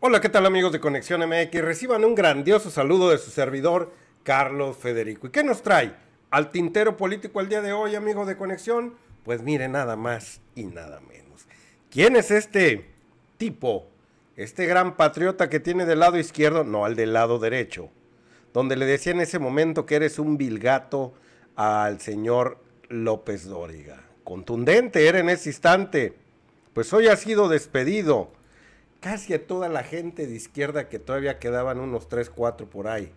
Hola, ¿qué tal amigos de Conexión MX? Reciban un grandioso saludo de su servidor, Carlos Federico. ¿Y qué nos trae al tintero político el día de hoy, amigo de Conexión? Pues mire, nada más y nada menos. ¿Quién es este tipo? Este gran patriota que tiene del lado izquierdo, no, al del lado derecho, donde le decía en ese momento que eres un vilgato al señor López Dóriga. Contundente era en ese instante, pues hoy ha sido despedido casi a toda la gente de izquierda que todavía quedaban unos 3, 4 por ahí,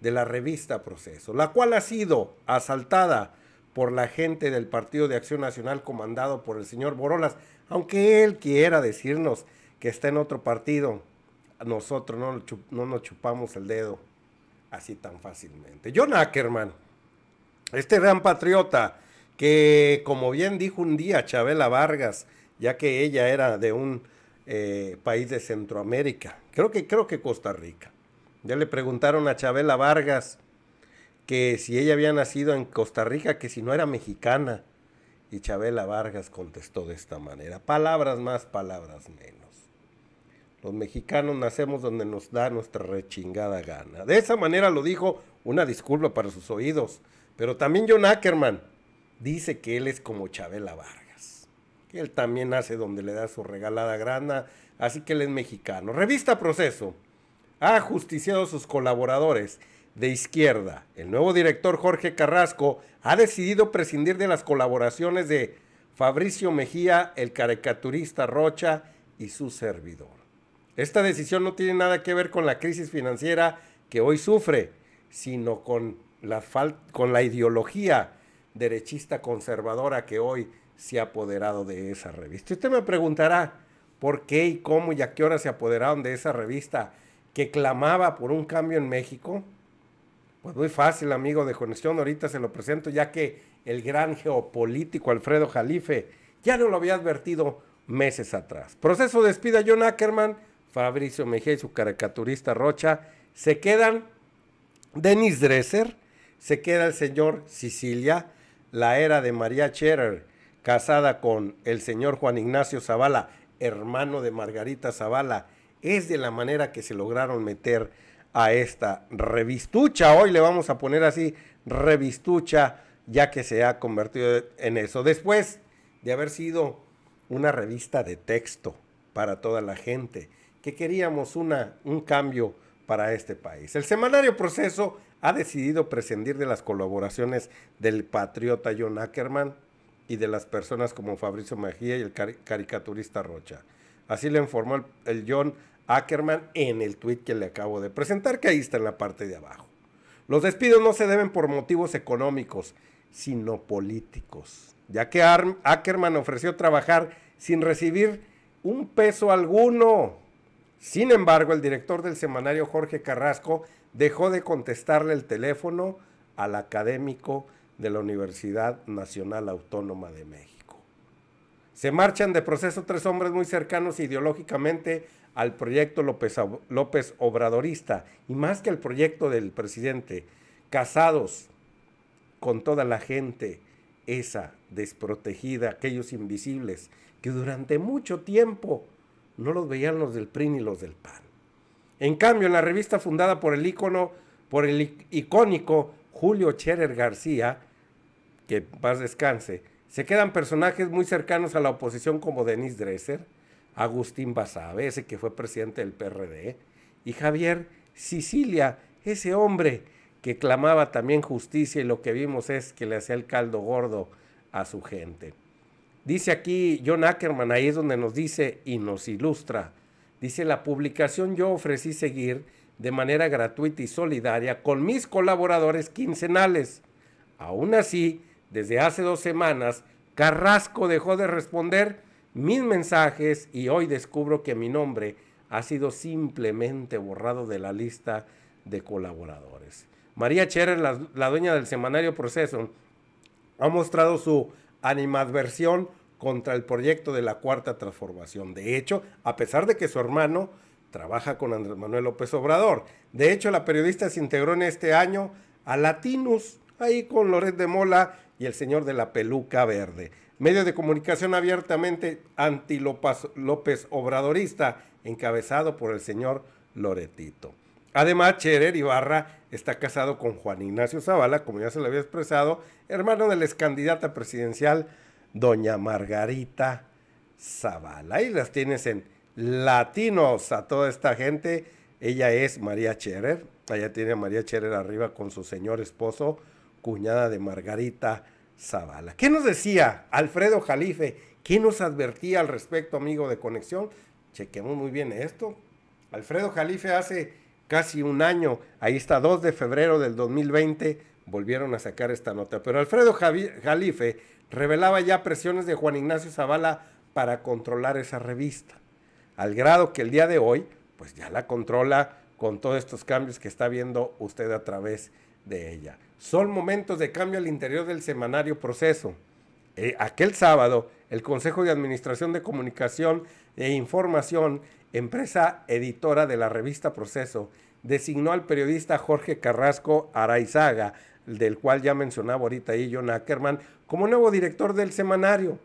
de la revista Proceso, la cual ha sido asaltada por la gente del Partido de Acción Nacional comandado por el señor Borolas, aunque él quiera decirnos que está en otro partido, nosotros no, no nos chupamos el dedo así tan fácilmente. John Ackerman, este gran patriota que, como bien dijo un día Chabela Vargas, ya que ella era de un eh, país de Centroamérica. Creo que, creo que Costa Rica. Ya le preguntaron a Chabela Vargas que si ella había nacido en Costa Rica, que si no era mexicana. Y Chabela Vargas contestó de esta manera. Palabras más, palabras menos. Los mexicanos nacemos donde nos da nuestra rechingada gana. De esa manera lo dijo, una disculpa para sus oídos. Pero también John Ackerman dice que él es como Chabela Vargas que él también hace donde le da su regalada grana, así que él es mexicano. Revista Proceso ha ajusticiado a sus colaboradores de izquierda. El nuevo director Jorge Carrasco ha decidido prescindir de las colaboraciones de Fabricio Mejía, el caricaturista Rocha y su servidor. Esta decisión no tiene nada que ver con la crisis financiera que hoy sufre, sino con la, con la ideología derechista conservadora que hoy se ha apoderado de esa revista. Y Usted me preguntará por qué y cómo y a qué hora se apoderaron de esa revista que clamaba por un cambio en México. Pues muy fácil, amigo de conexión, ahorita se lo presento, ya que el gran geopolítico Alfredo Jalife ya no lo había advertido meses atrás. Proceso despida John Ackerman, Fabricio Mejía y su caricaturista Rocha. Se quedan Denis Dresser, se queda el señor Sicilia, la era de María Cherer casada con el señor Juan Ignacio Zavala, hermano de Margarita Zavala. Es de la manera que se lograron meter a esta revistucha. Hoy le vamos a poner así, revistucha, ya que se ha convertido en eso. Después de haber sido una revista de texto para toda la gente, que queríamos una, un cambio para este país. El semanario Proceso ha decidido prescindir de las colaboraciones del patriota John Ackerman, y de las personas como Fabricio Mejía y el caricaturista Rocha. Así le informó el, John Ackerman en el tweet que le acabo de presentar, que ahí está en la parte de abajo. Los despidos no se deben por motivos económicos, sino políticos, ya que Ackerman ofreció trabajar sin recibir un peso alguno. Sin embargo, el director del semanario Jorge Carrasco dejó de contestarle el teléfono al académico de la Universidad Nacional Autónoma de México. Se marchan de proceso tres hombres muy cercanos ideológicamente al proyecto López, López Obradorista y más que al proyecto del presidente, casados con toda la gente esa desprotegida, aquellos invisibles que durante mucho tiempo no los veían los del PRI ni los del PAN. En cambio, en la revista fundada por el ícono, por el icónico Julio Cherer García, que paz descanse, se quedan personajes muy cercanos a la oposición como Denis Dresser, Agustín Basabe, ese que fue presidente del PRD, y Javier Sicilia, ese hombre que clamaba también justicia y lo que vimos es que le hacía el caldo gordo a su gente. Dice aquí John Ackerman, ahí es donde nos dice y nos ilustra. Dice, la publicación yo ofrecí seguir de manera gratuita y solidaria con mis colaboradores quincenales. Aún así, desde hace dos semanas, Carrasco dejó de responder mis mensajes y hoy descubro que mi nombre ha sido simplemente borrado de la lista de colaboradores. María Cherer, la, dueña del semanario Proceso, ha mostrado su animadversión contra el proyecto de la cuarta transformación. De hecho, a pesar de que su hermano trabaja con Andrés Manuel López Obrador. De hecho, la periodista se integró en este año a Latinus, ahí con Loret de Mola y el señor de la peluca verde. Medio de comunicación abiertamente anti López Obradorista, encabezado por el señor Loretito. Además, Cherer Ibarra está casado con Juan Ignacio Zavala, como ya se le había expresado, hermano de la excandidata presidencial doña Margarita Zavala. Y las tienes en latinos a toda esta gente. Ella es María Cherer. Allá tiene a María Cherer arriba con su señor esposo cuñada de Margarita Zavala. ¿Qué nos decía Alfredo Jalife? ¿Qué nos advertía al respecto, amigo de Conexión? Chequemos muy bien esto. Alfredo Jalife hace casi un año, ahí está 2 de febrero del 2020, volvieron a sacar esta nota. Pero Alfredo Jalife revelaba ya presiones de Juan Ignacio Zavala para controlar esa revista, al grado que el día de hoy, pues ya la controla con todos estos cambios que está viendo usted a través de de ella. Son momentos de cambio al interior del semanario proceso. Eh, aquel sábado, el Consejo de Administración de Comunicación e Información, empresa editora de la revista Proceso, designó al periodista Jorge Carrasco Araizaga, del cual ya mencionaba ahorita y John Ackerman, como nuevo director del semanario.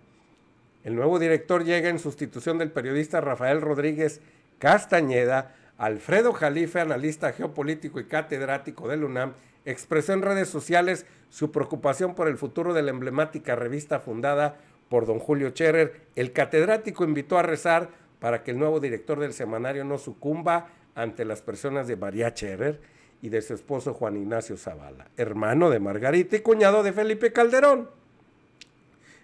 El nuevo director llega en sustitución del periodista Rafael Rodríguez Castañeda, Alfredo Jalife, analista geopolítico y catedrático del UNAM, expresó en redes sociales su preocupación por el futuro de la emblemática revista fundada por don Julio Cherer. El catedrático invitó a rezar para que el nuevo director del semanario no sucumba ante las personas de María Cherer y de su esposo Juan Ignacio Zavala, hermano de Margarita y cuñado de Felipe Calderón.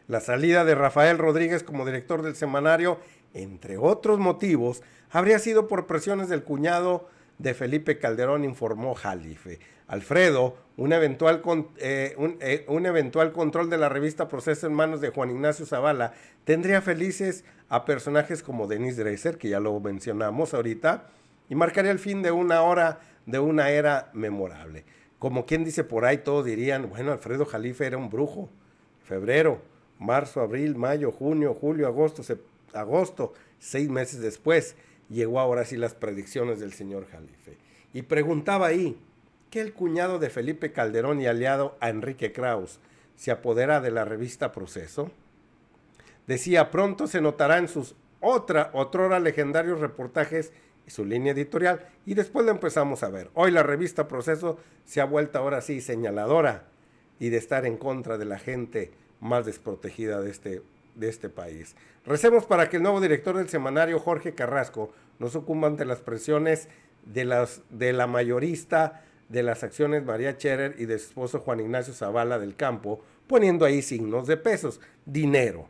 La salida de Rafael Rodríguez como director del semanario entre otros motivos, habría sido por presiones del cuñado de Felipe Calderón, informó Jalife. Alfredo, eh, eh, un eventual, control de la revista Proceso en manos de Juan Ignacio Zavala tendría felices a personajes como Denis Dreiser, que ya lo mencionamos ahorita, y marcaría el fin de una hora de una era memorable. Como quien dice por ahí, todos dirían, bueno, Alfredo Jalife era un brujo. Febrero, marzo, abril, mayo, junio, julio, agosto, septiembre agosto, seis meses después, llegó ahora sí las predicciones del señor Jalife. Y preguntaba ahí que el cuñado de Felipe Calderón y aliado a Enrique Kraus se apodera de la revista Proceso. Decía, pronto se notarán sus otra, otrora legendarios reportajes y su línea editorial. Y después lo empezamos a ver. Hoy la revista Proceso se ha vuelto ahora sí señaladora y de estar en contra de la gente más desprotegida de este de este país. Recemos para que el nuevo director del semanario, Jorge Carrasco, no sucumba ante las presiones de, las, de la mayorista de las acciones María Cherer y de su esposo Juan Ignacio Zavala del Campo, poniendo ahí signos de pesos, dinero.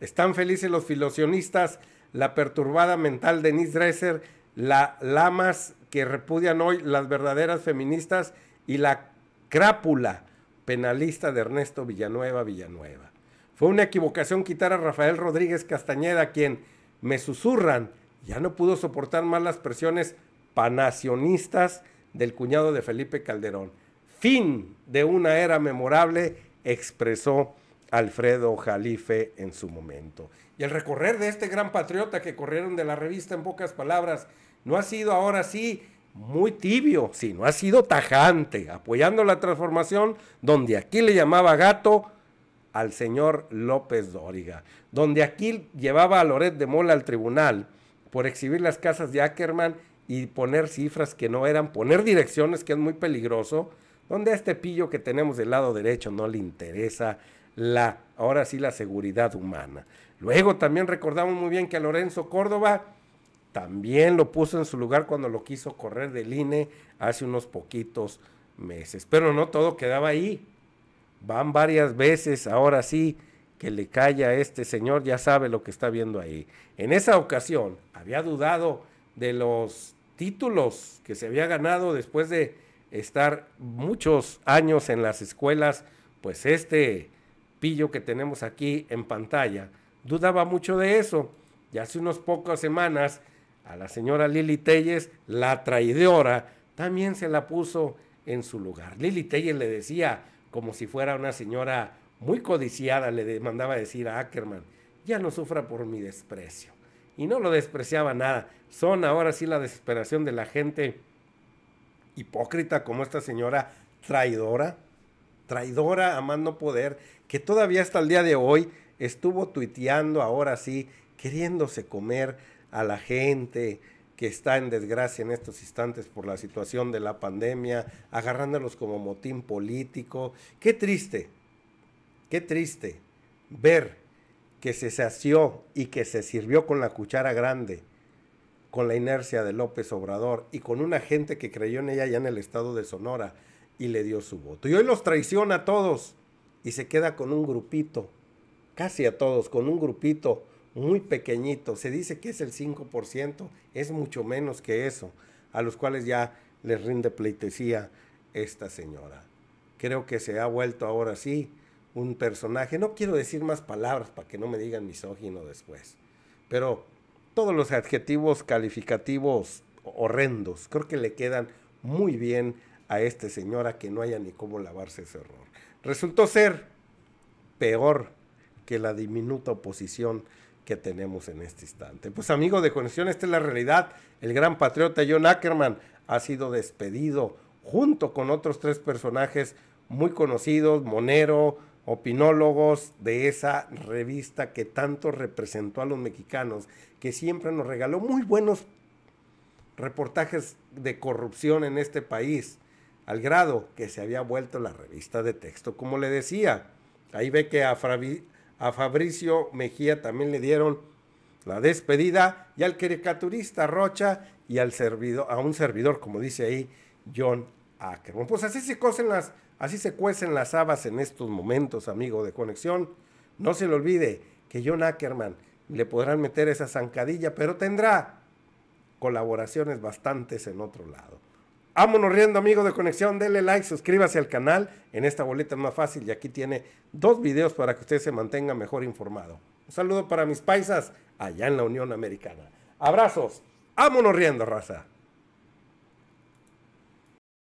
Están felices los filosionistas, la perturbada mental Denise Dresser, la lamas que repudian hoy las verdaderas feministas y la crápula penalista de Ernesto Villanueva Villanueva. Fue una equivocación quitar a Rafael Rodríguez Castañeda, quien me susurran, ya no pudo soportar más las presiones panacionistas del cuñado de Felipe Calderón. Fin de una era memorable, expresó Alfredo Jalife en su momento. Y el recorrer de este gran patriota que corrieron de la revista en pocas palabras, no ha sido ahora sí muy tibio, sino ha sido tajante, apoyando la transformación donde aquí le llamaba gato, al señor López Dóriga, donde aquí llevaba a Loret de Mola al tribunal por exhibir las casas de Ackerman y poner cifras que no eran, poner direcciones que es muy peligroso, donde a este pillo que tenemos del lado derecho no le interesa la, ahora sí, la seguridad humana. Luego también recordamos muy bien que a Lorenzo Córdoba también lo puso en su lugar cuando lo quiso correr del INE hace unos poquitos meses. Pero no todo quedaba ahí. Van varias veces, ahora sí, que le calla a este señor, ya sabe lo que está viendo ahí. En esa ocasión había dudado de los títulos que se había ganado después de estar muchos años en las escuelas, pues este pillo que tenemos aquí en pantalla dudaba mucho de eso. Y hace unas pocas semanas a la señora Lili Telles, la traidora, también se la puso en su lugar. Lili Telles le decía, como si fuera una señora muy codiciada, le mandaba decir a Ackerman, ya no sufra por mi desprecio. Y no lo despreciaba nada. Son ahora sí la desesperación de la gente hipócrita como esta señora traidora, traidora a más poder, que todavía hasta el día de hoy estuvo tuiteando ahora sí, queriéndose comer a la gente, que está en desgracia en estos instantes por la situación de la pandemia, agarrándolos como motín político. Qué triste, qué triste ver que se sació y que se sirvió con la cuchara grande, con la inercia de López Obrador y con una gente que creyó en ella ya en el estado de Sonora y le dio su voto. Y hoy los traiciona a todos y se queda con un grupito, casi a todos, con un grupito muy pequeñito, se dice que es el 5%, es mucho menos que eso, a los cuales ya les rinde pleitesía esta señora. Creo que se ha vuelto ahora sí un personaje, no quiero decir más palabras para que no me digan misógino después, pero todos los adjetivos calificativos horrendos, creo que le quedan muy bien a esta señora que no haya ni cómo lavarse ese error. Resultó ser peor que la diminuta oposición que tenemos en este instante. Pues amigo de Conexión, esta es la realidad. El gran patriota John Ackerman ha sido despedido junto con otros tres personajes muy conocidos, Monero, opinólogos de esa revista que tanto representó a los mexicanos, que siempre nos regaló muy buenos reportajes de corrupción en este país, al grado que se había vuelto la revista de texto, como le decía. Ahí ve que a Fravi a Fabricio Mejía también le dieron la despedida y al caricaturista Rocha y al servidor, a un servidor, como dice ahí John Ackerman. Pues así se cocen las, así se cuecen las habas en estos momentos, amigo de conexión. No se le olvide que John Ackerman le podrán meter esa zancadilla, pero tendrá colaboraciones bastantes en otro lado. Vámonos riendo, amigo de Conexión. Denle like, suscríbase al canal. En esta boleta es más fácil y aquí tiene dos videos para que usted se mantenga mejor informado. Un saludo para mis paisas allá en la Unión Americana. Abrazos. Vámonos riendo, raza.